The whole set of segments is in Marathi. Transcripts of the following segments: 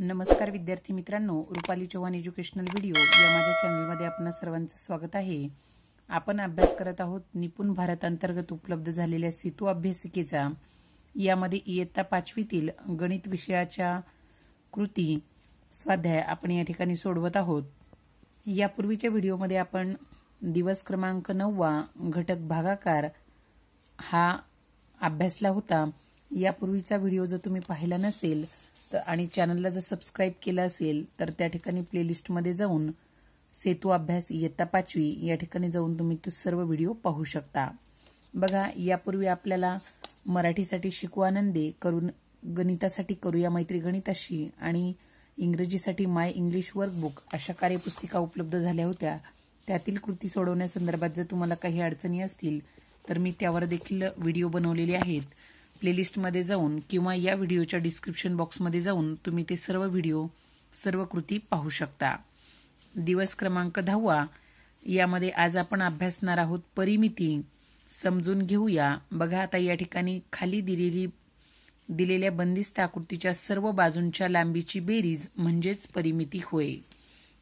नमस्कार विद्यार्थी मित्रांनो रुपाली चौहान एज्युकेशनल व्हिडिओ या माझ्या चॅनलमध्ये आपणा सर्वांचं स्वागत आहे आपण अभ्यास करत आहोत निपुण भारत अंतर्गत उपलब्ध झालेल्या सेतू अभ्यासिकेचा यामध्ये इयत्ता पाचवीतील गणित विषयाच्या कृती स्वाध्याय आपण या ठिकाणी सोडवत आहोत यापूर्वीच्या व्हिडिओमध्ये आपण दिवस क्रमांक नववा घटक भागाकार हा अभ्यासला होता यापूर्वीचा व्हिडिओ जर तुम्ही पाहिला नसेल तर आणि चॅनलला जर सबस्क्राईब केलं असेल तर त्या ठिकाणी प्लेलिस्टमध्ये जाऊन सेतू अभ्यास इयत्ता पाचवी या ठिकाणी जाऊन तुम्ही तो सर्व व्हिडिओ पाहू शकता बघा यापूर्वी आपल्याला मराठीसाठी शिकू आनंदे करून गणितासाठी करूया मैत्री गणिताशी आणि इंग्रजीसाठी माय इंग्लिश वर्कबुक अशा कार्यपुस्तिका उपलब्ध झाल्या होत्या त्यातील कृती सोडवण्यासंदर्भात जर तुम्हाला काही अडचणी असतील तर मी त्यावर देखील व्हिडिओ बनवलेले आहेत प्लेलिस्टमध्ये जाऊन किंवा या व्हिडिओच्या डिस्क्रिप्शन बॉक्समध्ये जाऊन तुम्ही ते सर्व व्हिडिओ सर्व कृती पाहू शकता दिवस क्रमांक दहावा यामध्ये आज आपण अभ्यासणार आहोत परिमिती समजून घेऊया बघा आता या ठिकाणी खाली दिलेली दिलेल्या बंदिस्त आकृतीच्या सर्व बाजूंच्या लांबीची बेरीज म्हणजेच परिमिती होय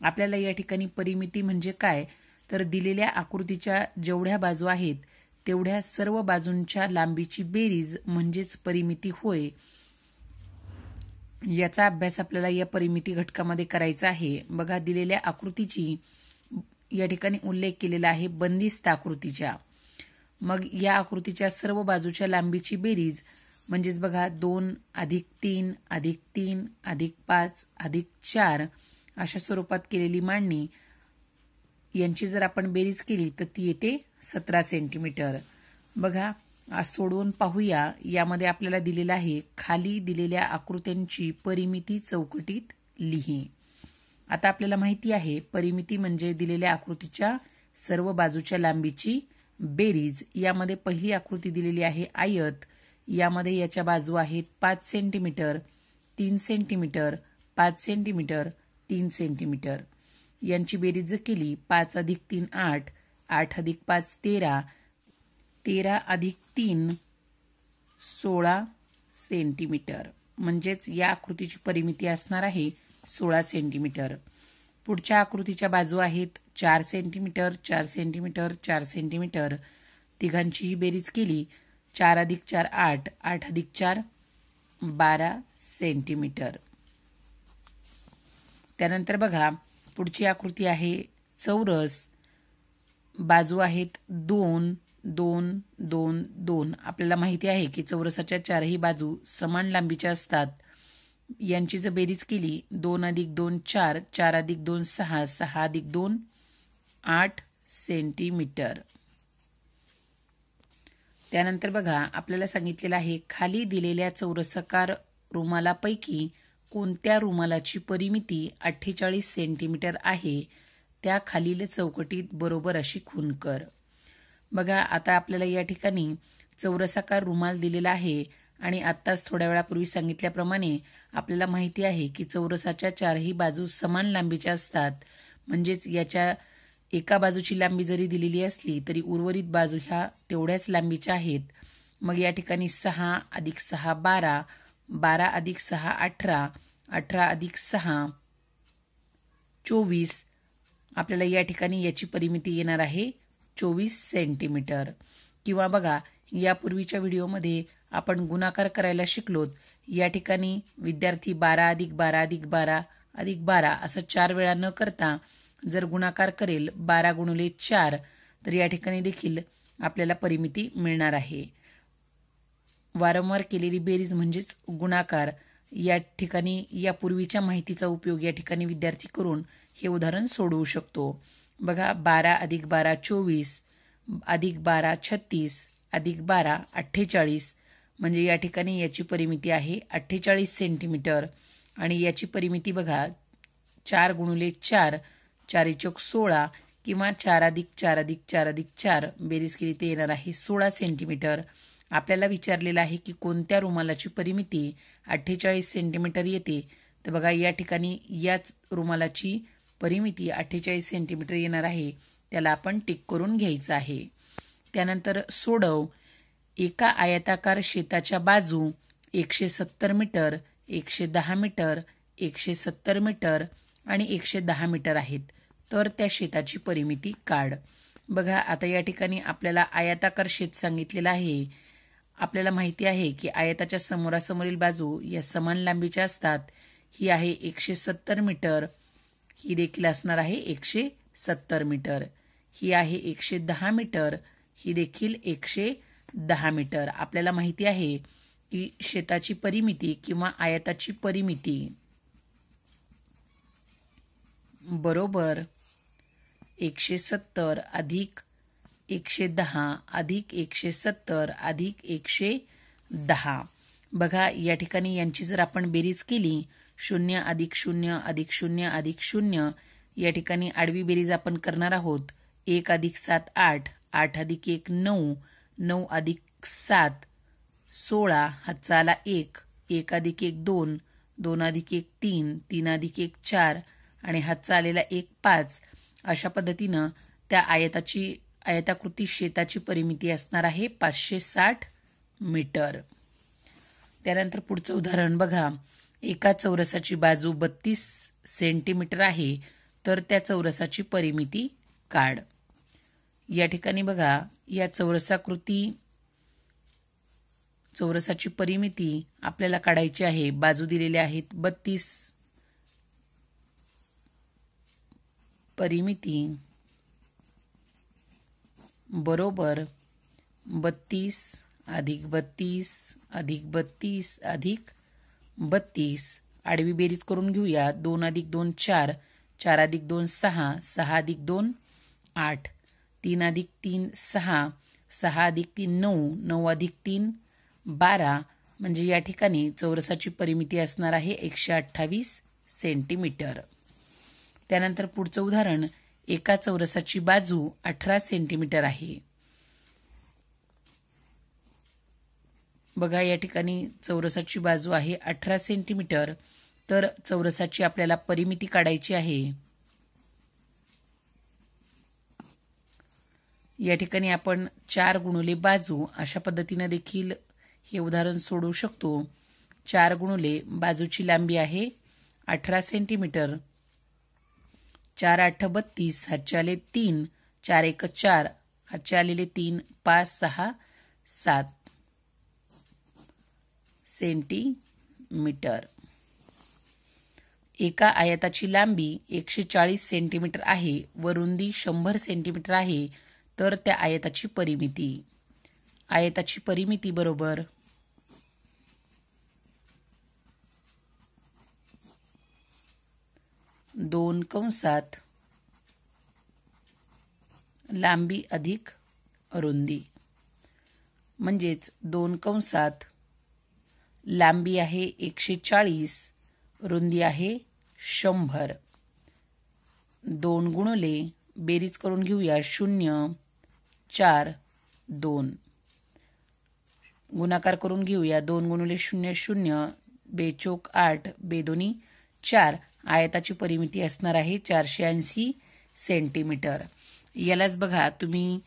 आपल्याला या ठिकाणी परिमिती म्हणजे काय तर दिलेल्या आकृतीच्या जेवढ्या बाजू आहेत तेवढ्या सर्व बाजूंच्या लांबीची बेरीज म्हणजेच परिमिती होय याचा अभ्यास आपल्याला या परिमिती घटकामध्ये करायचा आहे बघा दिलेल्या आकृतीची या ठिकाणी उल्लेख केलेला आहे बंदिस्त आकृतीच्या मग या आकृतीच्या सर्व बाजूच्या लांबीची बेरीज म्हणजेच बघा दोन अधिक तीन अधिक तीन अधिक पाच अधिक चार अशा स्वरूपात केलेली मांडणी यांची जर आपण बेरीज केली तर ती येते सतरा सेंटीमीटर बघा आज सोडवून पाहूया यामध्ये आपल्याला दिलेला आहे खाली दिलेल्या आकृत्यांची परिमिती चौकटीत लिही आता आपल्याला माहिती आहे परिमिती म्हणजे दिलेल्या आकृतीच्या सर्व बाजूच्या लांबीची बेरीज यामध्ये पहिली आकृती दिलेली आहे आयत यामध्ये याच्या बाजू आहेत पाच सेंटीमीटर तीन सेंटीमीटर पाच सेंटीमीटर तीन सेंटीमीटर यांची बेरीज केली पाच अधिक तीन आठ आठ अधिक पाच तेरा तेरा अधिक तीन सोळा सेंटीमीटर म्हणजेच या आकृतीची परिमिती असणार आहे सोळा सेंटीमीटर पुढच्या आकृतीच्या बाजू आहेत चार सेंटीमीटर चार सेंटीमीटर चार सेंटीमीटर तिघांचीही बेरीज केली चार अधिक चार आठ आठ अधिक चार बारा सेंटीमीटर त्यानंतर बघा पुढची आकृती आहे चौरस बाजू आहेत दोन दोन दोन दोन आपल्याला माहिती आहे की चौरसाच्या चारही बाजू समान लांबीच्या असतात यांची जर बेरीज केली दोन अधिक दोन चार चार अधिक दोन सहा सहा अधिक दोन आठ सेंटीमीटर त्यानंतर बघा आपल्याला सांगितलेलं आहे खाली दिलेल्या चौरसकार रुमालापैकी कोणत्या रुमालाची परिमिती अठ्ठेचाळीस सेंटीमीटर आहे त्या खालील चौकटीत बरोबर अशी खून कर बघा आता आपल्याला या ठिकाणी चौरसाकार रुमाल दिलेला आहे आणि आत्ताच थोड्या वेळापूर्वी सांगितल्याप्रमाणे आपल्याला माहिती आहे की चौरसाच्या चारही बाजू समान लांबीच्या असतात म्हणजेच याच्या एका बाजूची लांबी जरी दिलेली असली तरी उर्वरित बाजू ह्या तेवढ्याच लांबीच्या आहेत मग या ठिकाणी सहा अधिक सहा बारा बारा अधिक सहा अठरा अठरा अधिक सहा चोवीस आपल्याला या ठिकाणी याची परिमिती येणार आहे चोवीस सेंटीमीटर किंवा बघा यापूर्वीच्या व्हिडिओमध्ये आपण गुणाकार करायला शिकलोत या ठिकाणी विद्यार्थी बारा अधिक बारा अधिक बारा अधिक बारा असं चार वेळा न करता जर गुणाकार करेल बारा गुणले चार तर या ठिकाणी देखील आपल्याला परिमिती मिळणार आहे वारंवार केलेली बेरीज म्हणजेच गुणाकार या ठिकाणी यापूर्वीच्या माहितीचा उपयोग या ठिकाणी विद्यार्थी करून हे उदाहरण सोडवू शकतो बघा बारा अधिक बारा चोवीस अधिक बारा छत्तीस अधिक बारा अठ्ठेचाळीस म्हणजे या ठिकाणी याची परिमिती आहे अठ्ठेचाळीस सेंटीमीटर आणि याची परिमिती बघा चार गुणुले चार चारी चौक सोळा किंवा चार अधिक चार अधिक चार अधिक चार बेरीज केली ते येणार आहे सोळा सेंटीमीटर आपल्याला विचारलेलं आहे की कोणत्या रुमालाची परिमिती अठ्ठेचाळीस सेंटीमीटर येते तर बघा या ठिकाणी याच रुमालाची परिमिती अठ्ठेचाळीस सेंटीमीटर येणार आहे त्याला आपण टिक करून घ्यायचं आहे त्यानंतर सोडव एका आयताकार शेताच्या बाजू एकशे सत्तर मीटर एकशे दहा मीटर एकशे सत्तर मीटर आणि एकशे दहा मीटर आहेत तर त्या शेताची परिमिती काढ बघा आता या ठिकाणी आपल्याला आयताकार शेत सांगितलेलं आहे आपल्याला माहिती आहे की आयताच्या समोरासमोरील बाजू या समान लांबीच्या असतात ही आहे एकशे सत्तर मीटर ही देखील असणार आहे एकशे सत्तर मीटर ही आहे एकशे दहा मीटर ही देखील एकशे दहा मीटर आपल्याला माहिती आहे की शेताची परिमिती किंवा आयताची परिमिती बरोबर एकशे सत्तर अधिक एकशे दहा अधिक एकशे सत्तर अधिक एकशे दहा बघा या ठिकाणी यांची जर आपण बेरीज केली शून्य अधिक शून्य अधिक शून्य अधिक शून्य या ठिकाणी आडवी बेरीज आपण करणार आहोत एक अधिक सात आठ आठ अधिक एक नऊ नऊ अधिक सात सोळा हातचा आला एक एक अधिक एक दोन दोन अधिक एक तीन तीन अधिक एक चार आणि हातचा आलेला एक पाच अशा पद्धतीनं त्या आयताची आयताकृती शेताची परिमिती असणार आहे पाचशे साठ मीटर त्यानंतर पुढचं उदाहरण बघा एका चौरसाची बाजू बत्तीस सेंटीमीटर आहे तर त्या चौरसाची परिमिती काढ या ठिकाणी बघा या चौरसाकृती चौरसाची परिमिती आपल्याला काढायची आहे बाजू दिलेल्या आहेत बत्तीस परिमिती बरोबर बत्तीस अधिक बत्तीस अधिक बत्तीस अधिक बत्तीस आडवी बेरीज करून घेऊया दोन अधिक दोन चार चार अधिक दोन सहा सहा अधिक दोन आठ तीन अधिक तीन सहा सहा अधिक तीन नऊ नऊ अधिक तीन बारा म्हणजे या ठिकाणी चौरसाची परिमिती असणार आहे एकशे अठ्ठावीस सेंटीमीटर त्यानंतर पुढचं उदाहरण एका चौरसाची बाजू अठरा सेंटीमीटर आहे बघा या ठिकाणी चौरसाची बाजू आहे अठरा सेंटीमीटर तर चौरसाची आपल्याला परिमिती काढायची आहे या ठिकाणी आपण चार गुणुले बाजू अशा पद्धतीनं देखील हे उदाहरण सोडवू शकतो चार गुणुले बाजूची लांबी आहे अठरा सेंटीमीटर चार आठ बत्तीस हातचे आले तीन चार एक चार हातचे आलेले तीन पाच सहा सात सेंटीमीटर एका आयताची लांबी एकशे चाळीस सेंटीमीटर आहे व रुंदी शंभर सेंटीमीटर आहे तर त्या आयताची परिमिती आयताची परिमिती बरोबर दोन कंसात लांबी अधिक रुंदी म्हणजेच दोन कंसात लांबी आहे एकशे चाळीस रुंदी आहे शंभर दोन गुणले बेरीज करून घेऊया शून्य चार दोन गुणाकार करून घेऊया दोन गुणले शून्य शून्य बेचोक आठ बेदोनी चार आयताची परिमिती असणार आहे चारशे ऐंशी सेंटीमीटर यालाच बघा तुम्ही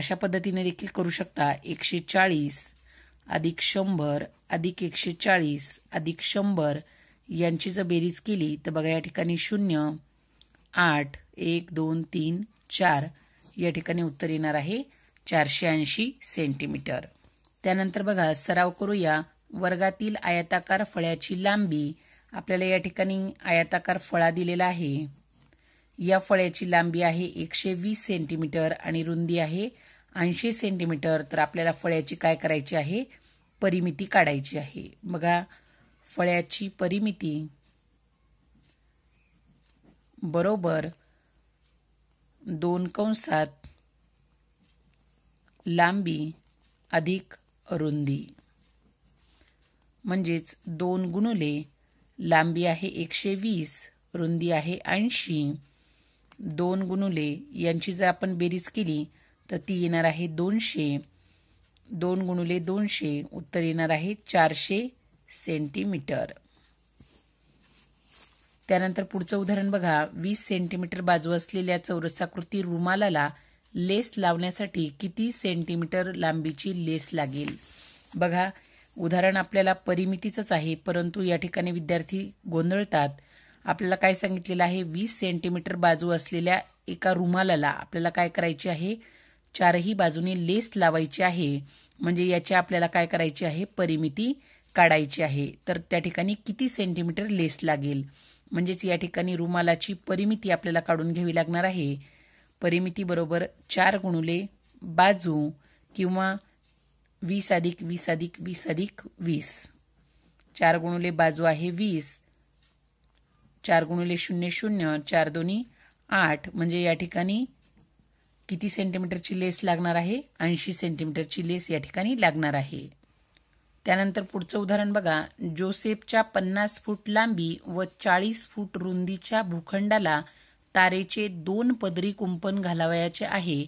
अशा पद्धतीने देखील करू शकता एकशे चाळीस अधिक शंभर अधिक एकशे चाळीस अधिक शंभर यांची जर बेरीज केली तर बघा या ठिकाणी शून्य आठ एक दोन तीन चार या ठिकाणी उत्तर येणार आहे चारशे ऐंशी सेंटीमीटर त्यानंतर बघा सराव करूया वर्गातील आयताकार फळ्याची लांबी आपल्याला या ठिकाणी आयताकार फळा दिलेला आहे या फळ्याची लांबी आहे एकशे वीस सेंटीमीटर आणि रुंदी आहे ऐंशी सेंटीमीटर तर आपल्याला फळ्याची काय करायची आहे परिमिती काढायची आहे बघा फळ्याची परिमिती बरोबर दोन कंसात लांबी अधिक रुंदी म्हणजेच दोन गुणुले लांबी आहे एकशे वीस रुंदी आहे ऐंशी दोन गुणुले यांची जर आपण बेरीज केली तर ती येणार आहे दोनशे दोन गुणुले दोनशे उत्तर येणार आहे चारशे सेंटीमीटर त्यानंतर पुढचं उदाहरण बघा वीस सेंटीमीटर बाजू असलेल्या चौरसाकृती रुमालाला लेस लावण्यासाठी किती सेंटीमीटर लांबीची लेस लागेल बघा उदाहरण आपल्याला परिमितीचंच आहे परंतु या ठिकाणी विद्यार्थी गोंधळतात आपल्याला काय सांगितलेलं आहे वीस सेंटीमीटर बाजू असलेल्या एका रुमालाला आपल्याला काय करायचे आहे चारही बाजूने लेस लावायची आहे म्हणजे याची आपल्याला काय करायची आहे परिमिती काढायची आहे तर त्या ठिकाणी किती सेंटीमीटर लेस लागेल म्हणजेच या ठिकाणी रुमालाची परिमिती आपल्याला काढून घ्यावी लागणार आहे परिमिती बरोबर चार गुणुले बाजू किंवा वीस अधिक वीस अधिक वीस अधिक वीस चार गुणुले बाजू आहे वीस चार गुणुले शून्य शून्य चार दोन्ही आठ म्हणजे या ठिकाणी किती सेंटीमीटरची लेस लागणार आहे ऐंशी सेंटीमीटरची लेस या ठिकाणी लागणार आहे त्यानंतर पुढचं उदाहरण बघा जोसेफच्या पन्नास फूट लांबी व चाळीस फूट रुंदीच्या भूखंडाला तारेचे दोन पदरी कुंपण घालावयाचे आहे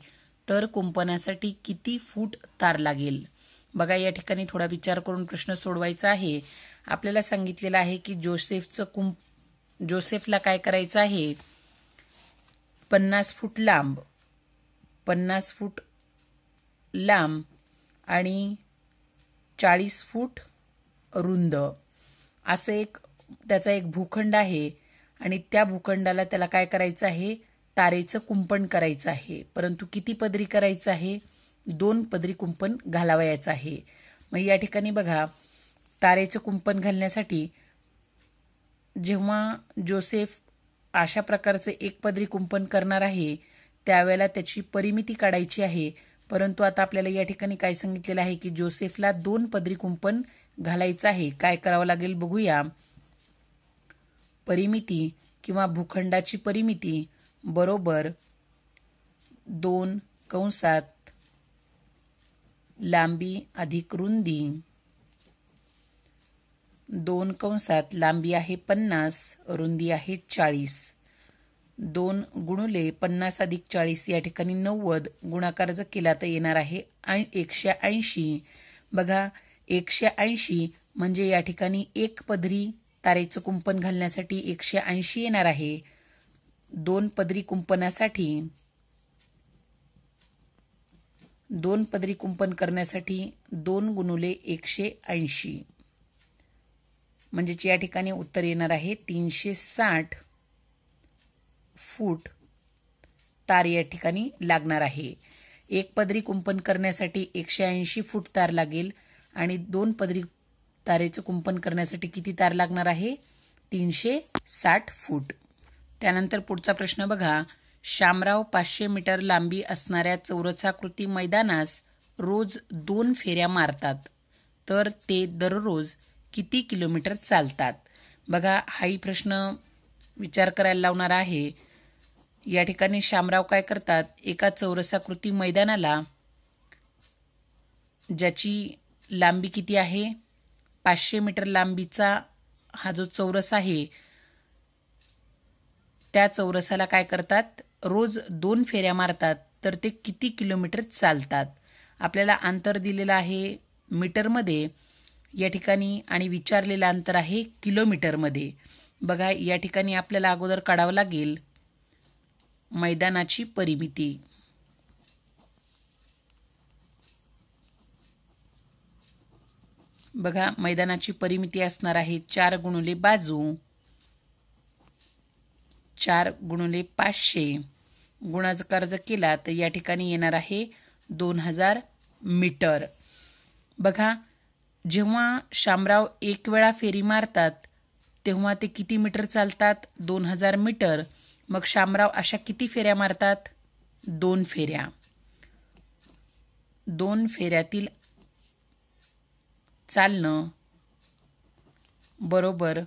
तर कुंपणासाठी किती फूट तार लागेल बघा या ठिकाणी थोडा विचार करून प्रश्न सोडवायचा आहे आपल्याला सांगितलेलं आहे की जोसेफचं कुंप जोसेफला काय करायचं आहे पन्नास फूट लांब पन्नास फूट लांब आणि चाळीस फूट रुंद असं एक त्याचा एक भूखंड आहे आणि त्या भूखंडाला त्याला काय करायचं आहे तारेचं कुंपण करायचं आहे परंतु किती पदरी करायचं आहे दोन पदरी कुंपण घालावयाचं आहे मग या ठिकाणी बघा तारेचं कुंपण घालण्यासाठी जेव्हा जोसेफ अशा प्रकारचं एक पदरी कुंपण करणार आहे त्यावेळेला त्याची परिमिती काढायची आहे परंतु आता आपल्याला या ठिकाणी काय सांगितलेलं आहे की जोसेफला दोन पदरी कुंपण घालायचं आहे काय करावं लागेल बघूया परिमिती किंवा भूखंडाची परिमिती बरोबर दोन कंसात लांबी अधिक रुंदी दोन कंसात लांबी आहे पन्नास रुंदी आहे चाळीस दोन गुणुले पन्नास अधिक चाळीस या ठिकाणी नव्वद गुणाकार जर केला तर येणार आहे एकशे ऐंशी बघा एकशे ऐंशी म्हणजे या ठिकाणी एक पदरी तारेचं कुंपण घालण्यासाठी एकशे ऐंशी येणार आहे दोन पदरी कुंपणासाठी दोन पदरी कुंपण करण्यासाठी दोन गुणुले एकशे ऐंशी म्हणजेच या ठिकाणी उत्तर येणार आहे तीनशे साठ फूट तार या ठिकाणी लागणार आहे एक पदरी कुंपण करण्यासाठी एकशे ऐंशी फूट तार लागेल आणि दोन पदरी तारेचं कुंपण करण्यासाठी किती तार लागणार आहे तीनशे साठ फूट त्यानंतर पुढचा प्रश्न बघा शामराव पाचशे मीटर लांबी असणाऱ्या चौरसाकृती मैदानास रोज दोन फेऱ्या मारतात तर ते दररोज किती किलोमीटर चालतात बघा हाही प्रश्न विचार करायला लावणार आहे या ठिकाणी शामराव काय करतात एका चौरसाकृती मैदानाला ज्याची लांबी किती आहे पाचशे मीटर लांबीचा हा जो चौरस आहे त्या चौरसाला काय करतात रोज दोन फेऱ्या मारतात तर ते किती किलोमीटर चालतात आपल्याला अंतर दिलेलं आहे मीटरमध्ये या ठिकाणी आणि विचारलेलं अंतर आहे किलोमीटरमध्ये बघा या ठिकाणी आपल्याला अगोदर काढावं लागेल मैदानाची परिमिती बघा मैदानाची परिमिती असणार आहे चार गुणुले बाजू चार गुणुले पाचशे गुणाचा कर्ज केला तर या ठिकाणी येणार आहे दोन हजार मीटर बघा जेव्हा शामराव एक वेळा फेरी मारतात तेव्हा ते किती मीटर चालतात दोन हजार मीटर मग शामराव अशा किती फेऱ्या मारतात दोन फेऱ्या दोन फेऱ्यातील चालणं बरोबर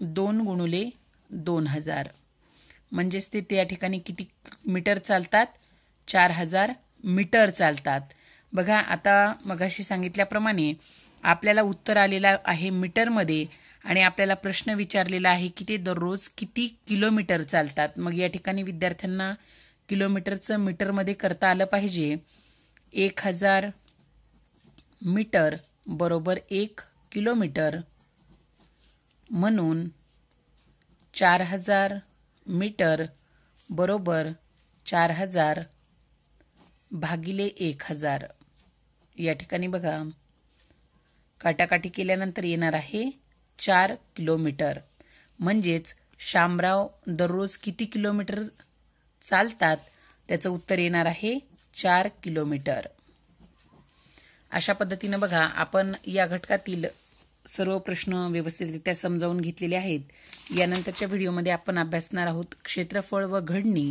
दोन गुणुले दोन हजार म्हणजेच ते त्या ठिकाणी किती मीटर चालतात चार हजार मीटर चालतात बघा आता मगाशी सांगितल्याप्रमाणे आपल्याला उत्तर आलेलं आहे मीटरमध्ये आणि आपल्याला प्रश्न विचारलेला आहे की ते दररोज किती किलोमीटर चालतात मग या ठिकाणी विद्यार्थ्यांना किलोमीटरचं मीटरमध्ये करता आलं पाहिजे एक हजार मीटर बरोबर एक किलोमीटर म्हणून चार हजार मीटर बरोबर चार हजार भागिले एक हजार या ठिकाणी बघा काटाकाटी केल्यानंतर येणार आहे चार किलोमीटर म्हणजेच शामराव दररोज किती किलोमीटर चालतात त्याचं उत्तर येणार आहे चार किलोमीटर अशा पद्धतीनं बघा आपण या घटकातील सर्व प्रश्न व्यवस्थितरित्या समजावून घेतलेले आहेत यानंतरच्या व्हिडिओमध्ये आपण अभ्यासणार आहोत क्षेत्रफळ व घडणी